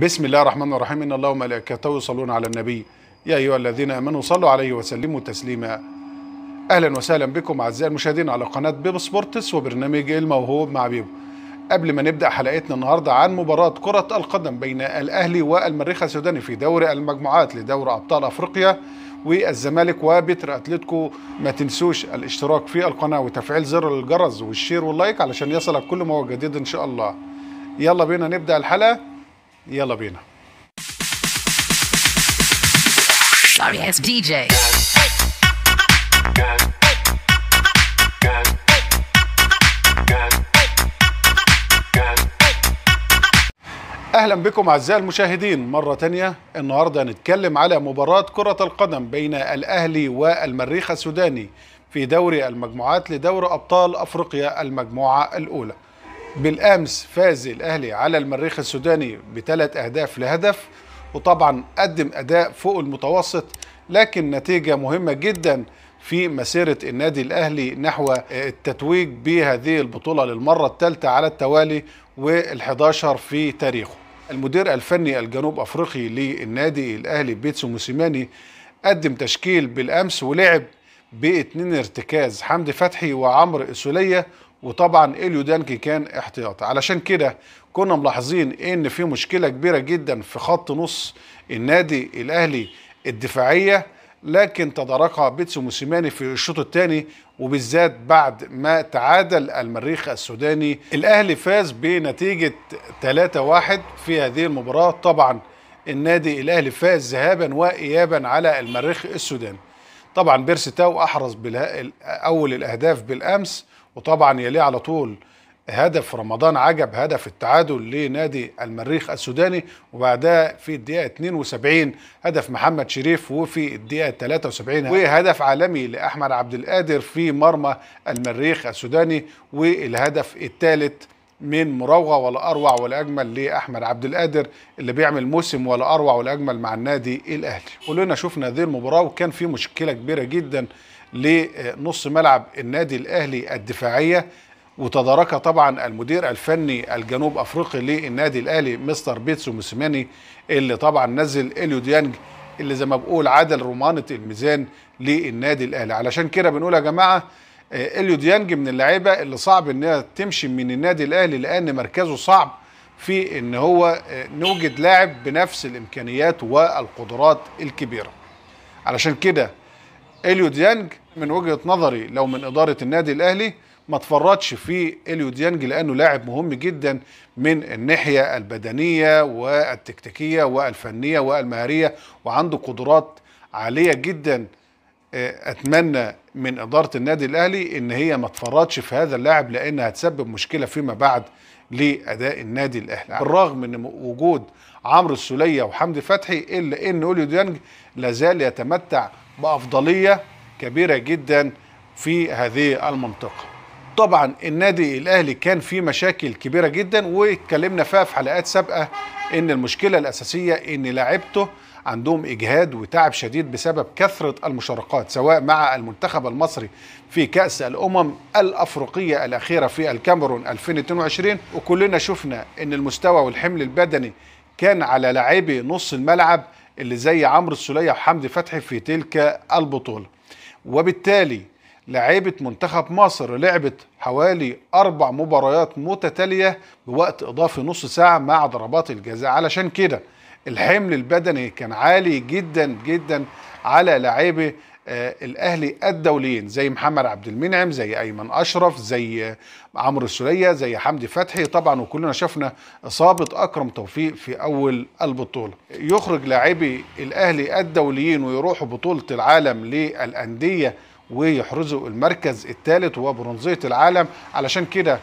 بسم الله الرحمن الرحيم إن الله وملائكته يصلون على النبي يا أيها الذين آمنوا صلوا عليه وسلموا تسليما أهلا وسهلا بكم أعزائي المشاهدين على قناة بيب سبورتس وبرنامج الموهوب مع بيب قبل ما نبدأ حلقتنا النهاردة عن مباراة كرة القدم بين الأهلي والمريخ السوداني في دوري المجموعات لدوري أبطال أفريقيا والزمالك وبتر أتلتيكو ما تنسوش الاشتراك في القناة وتفعيل زر الجرس والشير واللايك علشان يصلك كل ما هو جديد إن شاء الله يلا بينا نبدأ الحلقة يلا بينا اهلا بكم اعزائي المشاهدين مره تانية النهارده هنتكلم على مباراه كره القدم بين الاهلي والمريخ السوداني في دوري المجموعات لدوري ابطال افريقيا المجموعه الاولى بالامس فاز الاهلي على المريخ السوداني بثلاث اهداف لهدف وطبعا قدم اداء فوق المتوسط لكن نتيجه مهمه جدا في مسيره النادي الاهلي نحو التتويج بهذه البطوله للمره الثالثه على التوالي وال11 في تاريخه. المدير الفني الجنوب افريقي للنادي الاهلي بيتسو موسيماني قدم تشكيل بالامس ولعب باثنين ارتكاز حمدي فتحي وعمرو السوليه وطبعا اليو دانكي كان احتياطي علشان كده كنا ملاحظين ان في مشكله كبيره جدا في خط نص النادي الاهلي الدفاعيه لكن تداركها بيتسو موسيماني في الشوط الثاني وبالذات بعد ما تعادل المريخ السوداني الاهلي فاز بنتيجه 3-1 في هذه المباراه طبعا النادي الاهلي فاز ذهابا وايابا على المريخ السوداني طبعا بيرسي تاو احرز اول الاهداف بالامس وطبعا يليه على طول هدف رمضان عجب هدف التعادل لنادي المريخ السوداني وبعدها في الدقيقة 72 هدف محمد شريف وفي الدقيقة 73 وهدف عالمي لأحمد عبد القادر في مرمى المريخ السوداني والهدف الثالث من مراوغة ولا أروع ولا أجمل لأحمد عبد القادر اللي بيعمل موسم ولا أروع ولا أجمل مع النادي الأهلي كلنا شفنا هذه المباراة وكان في مشكلة كبيرة جدا لنص ملعب النادي الاهلي الدفاعيه وتدارك طبعا المدير الفني الجنوب افريقي للنادي الاهلي مستر بيتسو موسيماني اللي طبعا نزل اليو ديانج اللي زي ما بقول عدل رمانه الميزان للنادي الاهلي علشان كده بنقول يا جماعه آه، اليو ديانج من اللعيبه اللي صعب انها تمشي من النادي الاهلي لان مركزه صعب في ان هو آه، نوجد لاعب بنفس الامكانيات والقدرات الكبيره علشان كده اليو ديانج من وجهه نظري لو من اداره النادي الاهلي ما تفرطش في اليو ديانج لانه لاعب مهم جدا من الناحيه البدنيه والتكتيكيه والفنيه والمهاريه وعنده قدرات عاليه جدا آه، اتمنى من اداره النادي الاهلي ان هي ما تفرطش في هذا اللاعب لان هتسبب مشكله فيما بعد لاداء النادي الاهلي بالرغم من وجود عمرو السوليه وحمدي فتحي الا ان اوليو ديانج لازال يتمتع بافضليه كبيره جدا في هذه المنطقه طبعا النادي الاهلي كان فيه مشاكل كبيره جدا واتكلمنا فيها في حلقات سابقه ان المشكله الاساسيه ان لاعبته عندهم اجهاد وتعب شديد بسبب كثره المشاركات سواء مع المنتخب المصري في كاس الامم الافريقيه الاخيره في الكاميرون 2022 وكلنا شفنا ان المستوى والحمل البدني كان على لاعبي نص الملعب اللي زي عمرو السوليه وحمدي فتحي في تلك البطوله وبالتالي لعيبة منتخب مصر لعبت حوالي أربع مباريات متتالية بوقت إضافي نص ساعة مع ضربات الجزاء علشان كده الحمل البدني كان عالي جدا جدا على لعيبة آه، الاهلي الدوليين زي محمد عبد المنعم زي ايمن اشرف زي عمرو السوليه زي حمدي فتحي طبعا وكلنا شفنا اصابه اكرم توفيق في اول البطوله يخرج لاعبي الاهلي الدوليين ويروحوا بطوله العالم للانديه ويحرزوا المركز الثالث وبرونزيه العالم علشان كده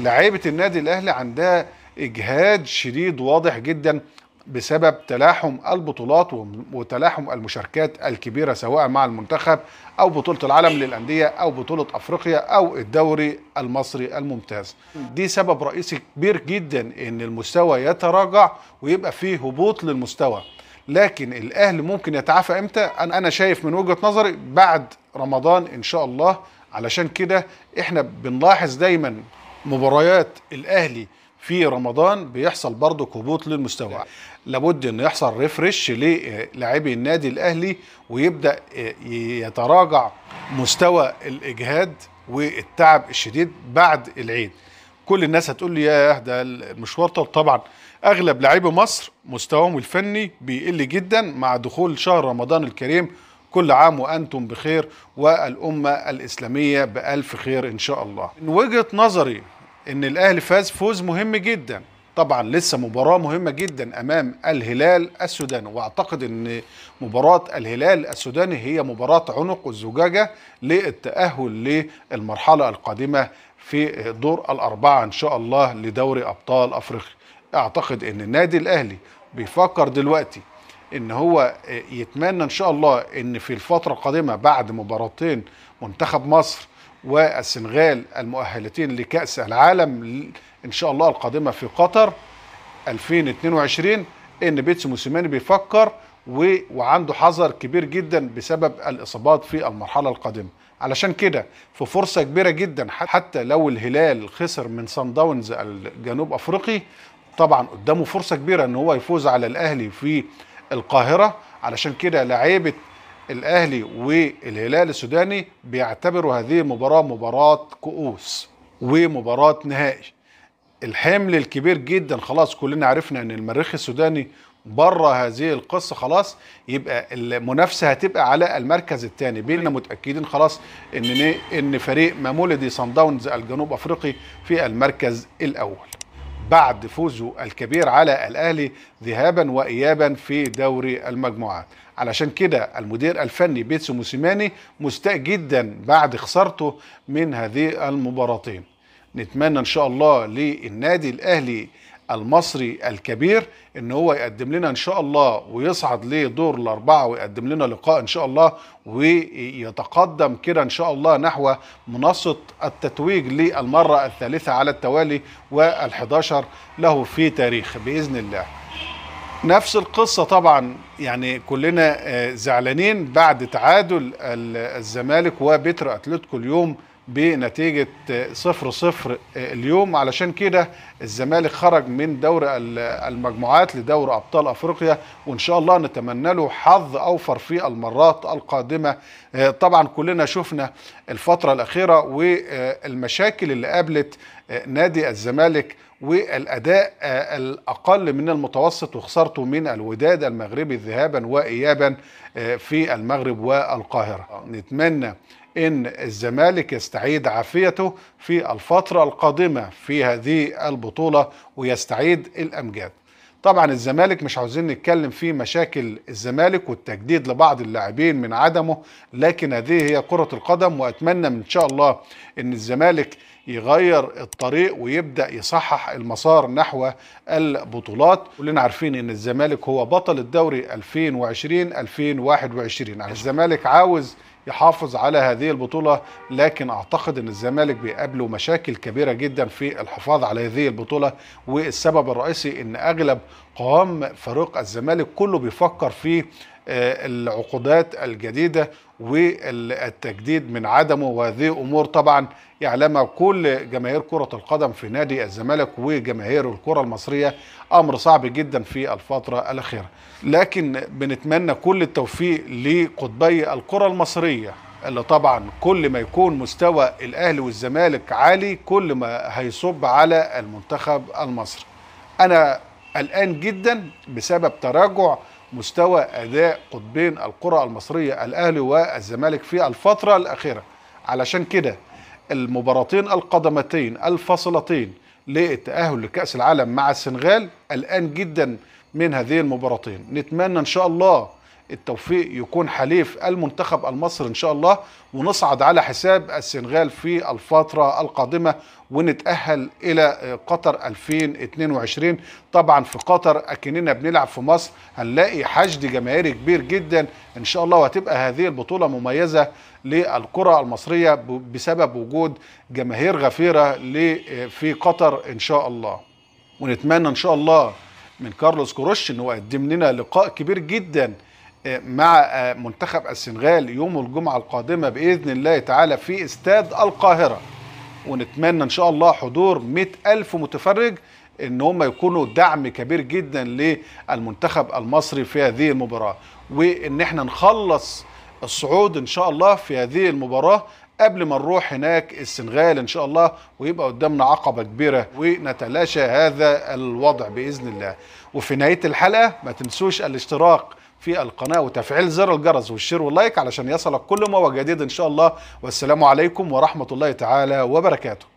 لعيبه النادي الاهلي عندها اجهاد شديد واضح جدا بسبب تلاحم البطولات وتلاحم المشاركات الكبيرة سواء مع المنتخب أو بطولة العالم للأندية أو بطولة أفريقيا أو الدوري المصري الممتاز دي سبب رئيسي كبير جدا أن المستوى يتراجع ويبقى فيه هبوط للمستوى لكن الأهل ممكن يتعافى إمتى أنا شايف من وجهة نظري بعد رمضان إن شاء الله علشان كده إحنا بنلاحظ دايما مباريات الأهلي في رمضان بيحصل برضه هبوط للمستوى لابد انه يحصل ريفرش للاعبي النادي الاهلي ويبدا يتراجع مستوى الاجهاد والتعب الشديد بعد العيد كل الناس هتقول لي يا ده المشوار طب طبعا اغلب لاعبي مصر مستواهم الفني بيقل جدا مع دخول شهر رمضان الكريم كل عام وانتم بخير والامه الاسلاميه بالف خير ان شاء الله من وجهه نظري ان الاهلي فاز فوز مهم جدا طبعا لسه مباراة مهمة جدا أمام الهلال السوداني وأعتقد أن مباراة الهلال السوداني هي مباراة عنق الزجاجة للتأهل للمرحلة القادمة في دور الأربعة إن شاء الله لدوري أبطال أفريقيا أعتقد أن النادي الأهلي بيفكر دلوقتي ان هو يتمنى ان شاء الله ان في الفتره القادمه بعد مباراتين منتخب مصر والسنغال المؤهلتين لكأس العالم إن شاء الله القادمة في قطر 2022 إن بيتس موسيماني بيفكر وعنده حذر كبير جدا بسبب الإصابات في المرحلة القادمة علشان كده في فرصة كبيرة جدا حتى لو الهلال خسر من سان داونز الجنوب أفريقي طبعا قدامه فرصة كبيرة إن هو يفوز على الأهلي في القاهرة علشان كده لعيبة الاهلي والهلال السوداني بيعتبروا هذه المباراه مباراه كؤوس ومباراه نهائي الحمل الكبير جدا خلاص كلنا عرفنا ان المريخ السوداني بره هذه القصه خلاص يبقى المنافسه هتبقى على المركز الثاني بينا متاكدين خلاص ان ان فريق مامولدي سان داونز الجنوب افريقي في المركز الاول بعد فوزه الكبير على الأهلي ذهابا وإيابا في دوري المجموعات علشان كده المدير الفني بيتسو موسيماني مستاء جدا بعد خسارته من هذه المباراتين نتمنى إن شاء الله للنادي الأهلي المصري الكبير ان هو يقدم لنا ان شاء الله ويصعد لدور الاربعه ويقدم لنا لقاء ان شاء الله ويتقدم كده ان شاء الله نحو منصه التتويج للمره الثالثه على التوالي وال11 له في تاريخ باذن الله. نفس القصه طبعا يعني كلنا آه، زعلانين بعد تعادل الزمالك وبتر اتلتيكو اليوم بنتيجة صفر صفر اليوم علشان كده الزمالك خرج من دور المجموعات لدور أبطال أفريقيا وإن شاء الله نتمنى له حظ أوفر في المرات القادمة طبعا كلنا شفنا الفترة الأخيرة والمشاكل اللي قابلت نادي الزمالك والاداء آه، الاقل من المتوسط وخسارته من الوداد المغربي ذهابا وايابا آه، في المغرب والقاهره نتمنى ان الزمالك يستعيد عافيته في الفتره القادمه في هذه البطوله ويستعيد الامجاد طبعا الزمالك مش عاوزين نتكلم في مشاكل الزمالك والتجديد لبعض اللاعبين من عدمه لكن هذه هي كرة القدم وأتمنى من إن شاء الله أن الزمالك يغير الطريق ويبدأ يصحح المسار نحو البطولات كلنا عارفين أن الزمالك هو بطل الدوري 2020-2021 يعني الزمالك عاوز يحافظ على هذه البطولة لكن أعتقد أن الزمالك بيقابله مشاكل كبيرة جدا في الحفاظ على هذه البطولة والسبب الرئيسي أن أغلب قوام فريق الزمالك كله بيفكر في العقودات الجديدة والتجديد من عدمه وهذه أمور طبعا يعلمها كل جماهير كرة القدم في نادي الزمالك وجماهير الكرة المصرية أمر صعب جدا في الفترة الأخيرة لكن بنتمنى كل التوفيق لقطبي الكرة المصرية اللي طبعا كل ما يكون مستوى الأهلي والزمالك عالي كل ما هيصب على المنتخب المصري أنا قلقان جدا بسبب تراجع مستوى اداء قطبين القرى المصريه الاهلي والزمالك في الفتره الاخيره علشان كده المباراتين القدمتين الفاصلتين للتاهل لكاس العالم مع السنغال الان جدا من هذه المباراتين نتمنى ان شاء الله التوفيق يكون حليف المنتخب المصري ان شاء الله ونصعد على حساب السنغال في الفتره القادمه ونتاهل الى قطر 2022 طبعا في قطر اكننا بنلعب في مصر هنلاقي حشد جماهيري كبير جدا ان شاء الله وهتبقى هذه البطوله مميزه للكره المصريه بسبب وجود جماهير غفيره في قطر ان شاء الله ونتمنى ان شاء الله من كارلوس كروش انه يقدم لنا لقاء كبير جدا مع منتخب السنغال يوم الجمعة القادمة بإذن الله تعالى في استاد القاهرة ونتمنى إن شاء الله حضور 100 ألف متفرج ان هم يكونوا دعم كبير جدا للمنتخب المصري في هذه المباراه وان احنا نخلص الصعود ان شاء الله في هذه المباراه قبل ما نروح هناك السنغال ان شاء الله ويبقى قدامنا عقبه كبيره ونتلاشى هذا الوضع باذن الله وفي نهايه الحلقه ما تنسوش الاشتراك في القناة وتفعيل زر الجرس والشير واللايك علشان يصلك كل ما هو جديد إن شاء الله والسلام عليكم ورحمة الله تعالى وبركاته